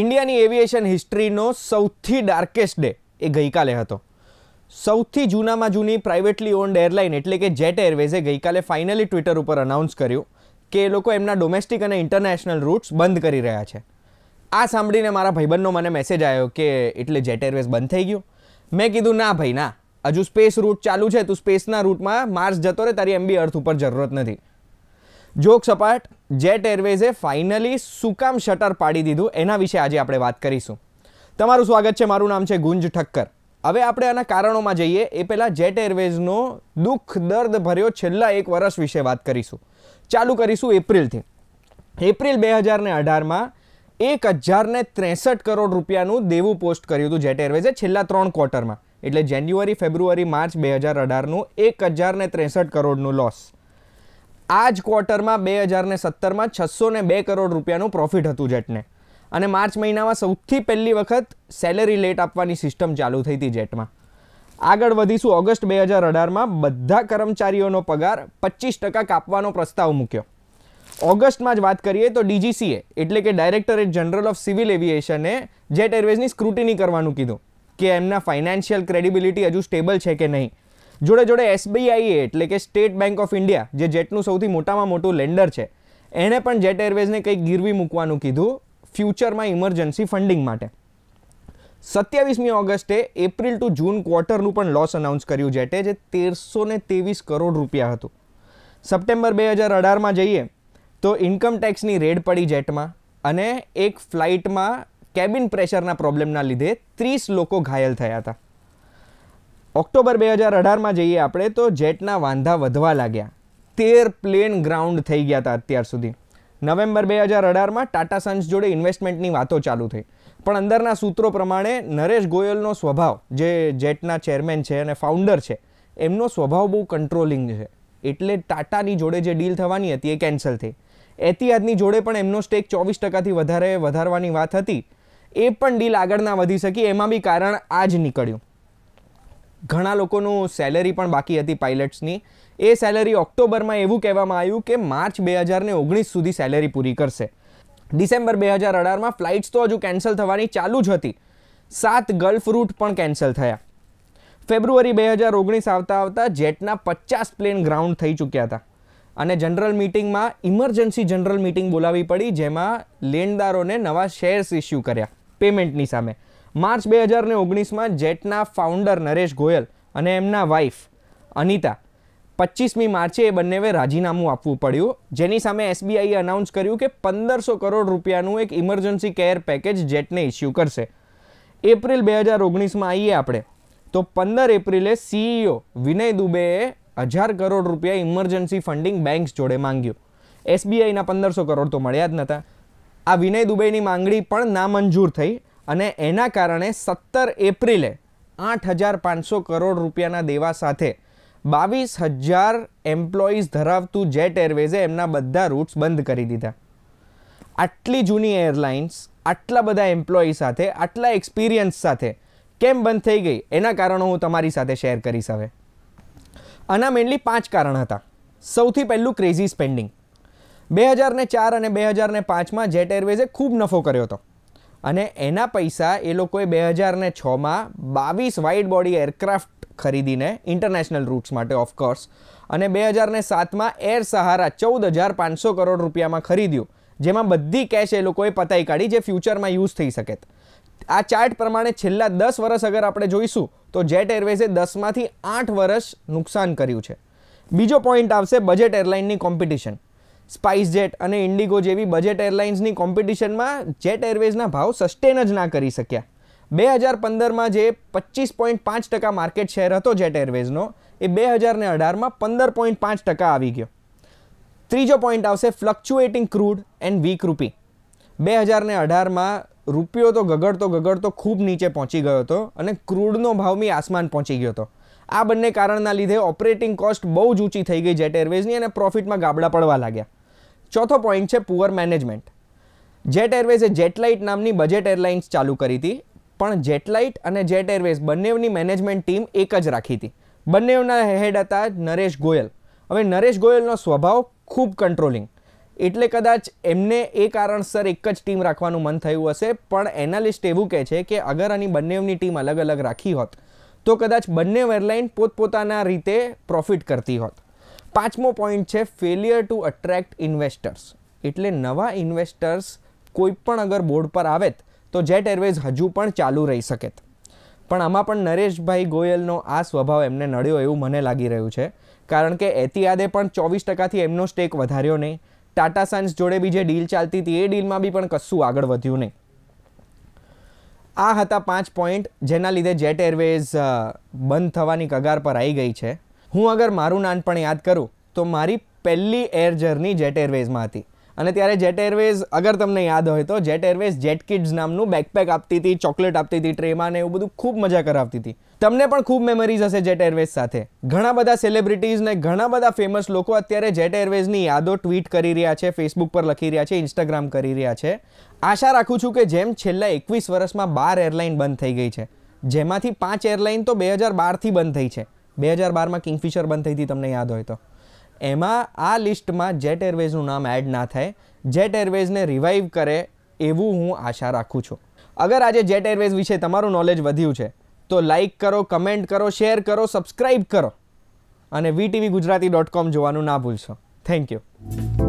ઇન્ડિયાની એવિએશન હિસ્ટ્રીનો સૌથી darkest day એ ગઈકાલે હતો સૌથી જૂનામાં જૂની પ્રાઇવેટલી ઓન્ડ એરલાઇન એટલે કે જેટ એરવેઝે ગઈકાલે ફાઇનલી ટ્વિટર ઉપર અનાઉન્સ કર્યું કે એ લોકો એમના ડોમેસ્ટિક અને ઇન્ટરનેશનલ રૂટ્સ બંધ કરી રહ્યા છે આ સાંભળીને મારા ભાઈબંધનો મને મેસેજ આવ્યો કે એટલે જેટ એરવેઝ બંધ થઈ ગયું મેં કીધું ના ભાઈ ના હજુ સ્પેસ રૂટ ચાલુ છે તું સ્પેસના રૂટમાં માર્સ જતો રહે તારી એમબી અર્થ ઉપર જરૂરત નથી જોક સપાટ જેટ એરવેઝે ફાઇનલી સુકામ શટર પાડી દીધું એના વિશે આજે આપણે વાત કરીશું તમારું સ્વાગત છે મારું નામ છે ગુંજ ઠક્કર હવે આપણે આના કારણોમાં જઈએ એ પહેલાં જેટ એરવેઝનો દુઃખ દર્દ ભર્યો છેલ્લા એક વર્ષ વિશે વાત કરીશું ચાલુ કરીશું એપ્રિલથી એપ્રિલ બે હજારને અઢારમાં એક હજારને ત્રેસઠ કરોડ રૂપિયાનું દેવું પોસ્ટ કર્યું હતું જેટ એરવેઝે છેલ્લા ત્રણ ક્વાર્ટરમાં એટલે જાન્યુઆરી ફેબ્રુઆરી માર્ચ બે હજાર અઢારનું એક હજારને ત્રેસઠ કરોડનું લોસ આ જ ક્વાર્ટરમાં બે હજારને સત્તરમાં છસો ને બે કરોડ રૂપિયાનું પ્રોફિટ હતું જેટને અને માર્ચ મહિનામાં સૌથી પહેલી વખત સેલરી લેટ આપવાની સિસ્ટમ ચાલુ થઈ હતી જેટમાં આગળ વધીશું ઓગસ્ટ બે હજાર અઢારમાં બધા કર્મચારીઓનો પગાર પચીસ ટકા કાપવાનો પ્રસ્તાવ મૂક્યો ઓગસ્ટમાં જ વાત કરીએ તો ડીજીસીએ એટલે કે ડાયરેક્ટરેટ જનરલ ઓફ સિવિલ એવિએશને જેટ એરવેઝની સ્ક્રુટિની કરવાનું કીધું કે એમના ફાઇનાન્શિયલ ક્રેડિબિલિટી હજુ સ્ટેબલ છે કે નહીં જોડે જોડે એસબીઆઈએ એટલે કે સ્ટેટ બેંક ઓફ ઇન્ડિયા જે જેટનું સૌથી મોટામાં મોટું લેન્ડર છે એણે પણ જેટ એરવેઝને કંઈક ગીરવી મૂકવાનું કીધું ફ્યુચરમાં ઇમરજન્સી ફંડિંગ માટે સત્યાવીસમી ઓગસ્ટે એપ્રિલ ટુ જૂન ક્વાર્ટરનું પણ લોસ અનાઉન્સ કર્યું જેટે જે તેરસો ને ત્રેવીસ કરોડ રૂપિયા હતું સપ્ટેમ્બર બે હજાર અઢારમાં જઈએ તો ઇન્કમ ટેક્સની રેડ પડી જેટમાં અને એક ફ્લાઇટમાં કેબિન પ્રેશરના પ્રોબ્લેમના લીધે ત્રીસ લોકો ઘાયલ થયા હતા ઓક્ટોબર બે હજાર અઢારમાં જઈએ આપણે તો જેટના વાંધા વધવા લાગ્યા તેર પ્લેન ગ્રાઉન્ડ થઈ ગયા હતા અત્યાર સુધી નવેમ્બર બે હજાર અઢારમાં ટાટા સન્સ જોડે ઇન્વેસ્ટમેન્ટની વાતો ચાલુ થઈ પણ અંદરના સૂત્રો પ્રમાણે નરેશ ગોયલનો સ્વભાવ જે જેટના ચેરમેન છે અને ફાઉન્ડર છે એમનો સ્વભાવ બહુ કંટ્રોલિંગ છે એટલે ટાટાની જોડે જે ડીલ થવાની હતી એ કેન્સલ થઈ એતિહાદની જોડે પણ એમનો સ્ટેક ચોવીસ ટકાથી વધારે વધારવાની વાત હતી એ પણ ડીલ આગળ ના વધી શકી એમાં બી કારણ આ જ નીકળ્યું ઘણા લોકોનું સેલરી પણ બાકી હતી પાઇલટ્સની એ સેલરી ઓક્ટોબરમાં એવું કહેવામાં આવ્યું કે માર્ચ બે હજારને ઓગણીસ સુધી સેલેરી પૂરી કરશે ડિસેમ્બર બે હજાર અઢારમાં ફ્લાઇટ્સ તો હજુ કેન્સલ થવાની ચાલુ જ હતી સાત ગલ્ફ રૂટ પણ કેન્સલ થયા ફેબ્રુઆરી બે હજાર ઓગણીસ આવતા આવતા જેટના પચાસ પ્લેન ગ્રાઉન્ડ થઈ ચૂક્યા હતા અને જનરલ મિટિંગમાં ઇમરજન્સી જનરલ મિટિંગ બોલાવી પડી જેમાં લેણદારોને નવા શેર્સ ઇસ્યુ કર્યા પેમેન્ટની સામે માર્ચ બે હજાર ને ઓગણીસમાં જેટના ફાઉન્ડર નરેશ ગોયલ અને એમના વાઇફ અનિતા પચીસમી માર્ચે એ બંનેવે રાજીનામું આપવું પડ્યું જેની સામે એસબીઆઈએ અનાઉન્સ કર્યું કે પંદરસો કરોડ રૂપિયાનું એક ઇમરજન્સી કેર પેકેજ જેટને ઇસ્યુ કરશે એપ્રિલ બે હજાર ઓગણીસમાં આવીએ આપણે તો પંદર એપ્રિલે સીઈઓ e વિનય દુબેએ હજાર કરોડ રૂપિયા ઇમરજન્સી ફંડિંગ બેંક્સ જોડે માંગ્યું એસબીઆઈના પંદરસો કરોડ તો મળ્યા જ નહોતા આ વિનય દુબેની માંગણી પણ નામંજૂર થઈ અને એના કારણે સત્તર એપ્રિલે આઠ હજાર પાંચસો કરોડ રૂપિયાના દેવા સાથે બાવીસ હજાર એમ્પ્લોઈઝ ધરાવતું જેટ એરવેઝે એમના બધા રૂટ્સ બંધ કરી દીધા આટલી જૂની એરલાઇન્સ આટલા બધા એમ્પ્લોઈ સાથે આટલા એક્સપિરિયન્સ સાથે કેમ બંધ થઈ ગઈ એના કારણો હું તમારી સાથે શેર કરીશ હવે આના મેઇનલી પાંચ કારણ હતા સૌથી પહેલું ક્રેઝી સ્પેન્ડિંગ બે હજારને ચાર અને બે હજારને પાંચમાં જેટ એરવેઝે ખૂબ નફો કર્યો હતો અને એના પૈસા એ લોકોએ બે હજારને છમાં બાવીસ વાઇડ બોડી એરક્રાફ્ટ ખરીદીને ઇન્ટરનેશનલ રૂટ્સ માટે ઓફકોર્સ અને બે હજારને સાતમાં એર સહારા ચૌદ હજાર પાંચસો કરોડ રૂપિયામાં ખરીદ્યું જેમાં બધી કેશ એ લોકોએ પતાઈ કાઢી જે ફ્યુચરમાં યુઝ થઈ શકે આ ચાર્ટ પ્રમાણે છેલ્લા દસ વર્ષ અગર આપણે જોઈશું તો જેટ એરવેઝે દસમાંથી આઠ વર્ષ નુકસાન કર્યું છે બીજો પોઈન્ટ આવશે બજેટ એરલાઇનની કોમ્પિટિશન સ્પાઇસજેટ અને ઇન્ડિગો જેવી બજેટ એરલાઇન્સની કોમ્પિટિશનમાં જેટ એરવેઝના ભાવ સસ્ટેન જ ના કરી શક્યા બે હજાર પંદરમાં જે પચીસ પોઈન્ટ પાંચ ટકા માર્કેટ શેર હતો જેટ એરવેઝનો એ બે હજારને અઢારમાં પંદર પોઈન્ટ પાંચ ટકા આવી ગયો ત્રીજો પોઈન્ટ આવશે ફ્લક્ચ્યુએટિંગ ક્રૂડ એન્ડ વીક રૂપી બે હજારને અઢારમાં રૂપિયો તો ગગડતો ગગડતો ખૂબ નીચે પહોંચી ગયો હતો અને ક્રૂડનો ભાવ ભાવમી આસમાન પહોંચી ગયો હતો આ બંને કારણના લીધે ઓપરેટિંગ કોસ્ટ બહુ જ ઊંચી થઈ ગઈ જેટ એરવેઝની અને પ્રોફિટમાં ગાબડા પડવા લાગ્યા ચોથો પોઈન્ટ છે પુઅર મેનેજમેન્ટ જેટ એરવેઝે જેટલાઇટ નામની બજેટ એરલાઇન્સ ચાલુ કરી હતી પણ જેટલાઇટ અને જેટ એરવેઝ બંનેની મેનેજમેન્ટ ટીમ એક જ રાખી હતી બંનેના હેડ હતા નરેશ ગોયલ હવે નરેશ ગોયલનો સ્વભાવ ખૂબ કંટ્રોલિંગ એટલે કદાચ એમને એ કારણસર એક જ ટીમ રાખવાનું મન થયું હશે પણ એનાલિસ્ટ એવું કહે છે કે અગર આની બંનેની ટીમ અલગ અલગ રાખી હોત તો કદાચ બંને એરલાઇન પોતપોતાના રીતે પ્રોફિટ કરતી હોત પાંચમો પોઈન્ટ છે ફેલિયર ટુ અટ્રેક્ટ ઇન્વેસ્ટર્સ એટલે નવા ઇન્વેસ્ટર્સ કોઈ પણ અગર બોર્ડ પર આવે તો જેટ એરવેઝ હજુ પણ ચાલુ રહી શકે પણ આમાં પણ નરેશભાઈ ગોયલનો આ સ્વભાવ એમને નડ્યો એવું મને લાગી રહ્યું છે કારણ કે એતિયાદે પણ ચોવીસ ટકાથી એમનો સ્ટેક વધાર્યો નહીં ટાટા સાયન્સ જોડે બી જે ડીલ ચાલતી હતી એ ડીલમાં બી પણ કશું આગળ વધ્યું નહીં આ હતા પાંચ પોઈન્ટ જેના લીધે જેટ એરવેઝ બંધ થવાની કગાર પર આવી ગઈ છે હું અગર મારું નાનપણ યાદ કરું તો મારી પહેલી એર જર્ની જેટ એરવેઝમાં હતી અને ત્યારે જેટ એરવેઝ અગર તમને યાદ હોય તો જેટ એરવેઝ જેટ કિડ્સ નામનું બેકપેક આપતી હતી ચોકલેટ આપતી હતી ટ્રેમાં ને એવું બધું ખૂબ મજા કરાવતી હતી તમને પણ ખૂબ મેમરીઝ હશે જેટ એરવેઝ સાથે ઘણા બધા સેલિબ્રિટીઝ ને ઘણા બધા ફેમસ લોકો અત્યારે જેટ એરવેઝની યાદો ટ્વીટ કરી રહ્યા છે ફેસબુક પર લખી રહ્યા છે ઇન્સ્ટાગ્રામ કરી રહ્યા છે આશા રાખું છું કે જેમ છેલ્લા એકવીસ વર્ષમાં બાર એરલાઇન બંધ થઈ ગઈ છે જેમાંથી પાંચ એરલાઇન તો બે હજાર બારથી બંધ થઈ છે બે હજાર બારમાં કિંગફિશર બંધ થઈ હતી તમને યાદ હોય તો એમાં આ લિસ્ટમાં જેટ એરવેઝનું નામ એડ ના થાય જેટ એરવેઝને રિવાઈવ કરે એવું હું આશા રાખું છું અગર આજે જેટ એરવેઝ વિશે તમારું નોલેજ વધ્યું છે તો લાઇક કરો કમેન્ટ કરો શેર કરો સબસ્ક્રાઈબ કરો અને વીટીવી ગુજરાતી ડોટ કોમ જોવાનું ના ભૂલશો થેન્ક યુ